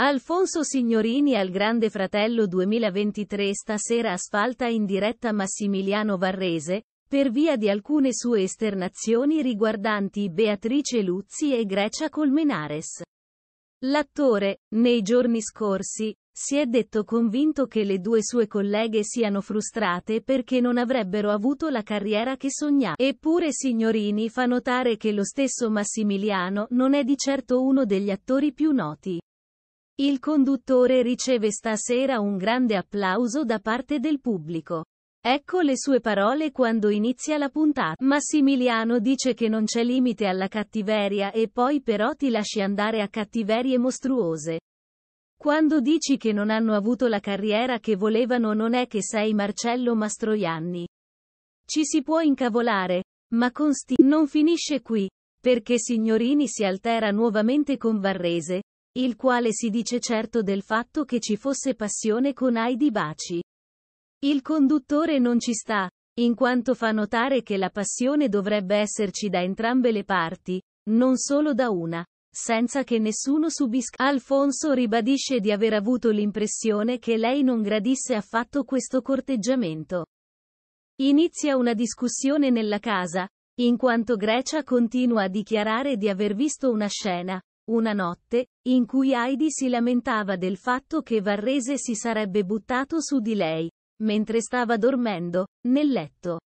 Alfonso Signorini al Grande Fratello 2023 stasera asfalta in diretta Massimiliano Varrese, per via di alcune sue esternazioni riguardanti Beatrice Luzzi e Grecia Colmenares. L'attore, nei giorni scorsi, si è detto convinto che le due sue colleghe siano frustrate perché non avrebbero avuto la carriera che sognava. Eppure Signorini fa notare che lo stesso Massimiliano non è di certo uno degli attori più noti. Il conduttore riceve stasera un grande applauso da parte del pubblico. Ecco le sue parole quando inizia la puntata. Massimiliano dice che non c'è limite alla cattiveria e poi però ti lasci andare a cattiverie mostruose. Quando dici che non hanno avuto la carriera che volevano non è che sei Marcello Mastroianni. Ci si può incavolare, ma con sti non finisce qui, perché Signorini si altera nuovamente con Varrese, il quale si dice certo del fatto che ci fosse passione con Heidi Baci. Il conduttore non ci sta, in quanto fa notare che la passione dovrebbe esserci da entrambe le parti, non solo da una, senza che nessuno subisca. Alfonso ribadisce di aver avuto l'impressione che lei non gradisse affatto questo corteggiamento. Inizia una discussione nella casa, in quanto Grecia continua a dichiarare di aver visto una scena, una notte, in cui Heidi si lamentava del fatto che Varrese si sarebbe buttato su di lei, mentre stava dormendo, nel letto.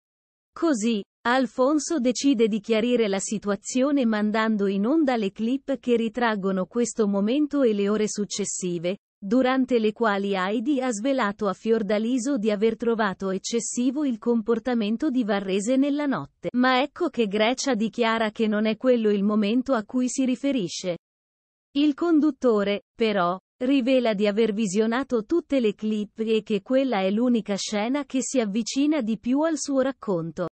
Così, Alfonso decide di chiarire la situazione mandando in onda le clip che ritraggono questo momento e le ore successive, durante le quali Heidi ha svelato a Fiordaliso di aver trovato eccessivo il comportamento di Varrese nella notte. Ma ecco che Grecia dichiara che non è quello il momento a cui si riferisce. Il conduttore, però, rivela di aver visionato tutte le clip e che quella è l'unica scena che si avvicina di più al suo racconto.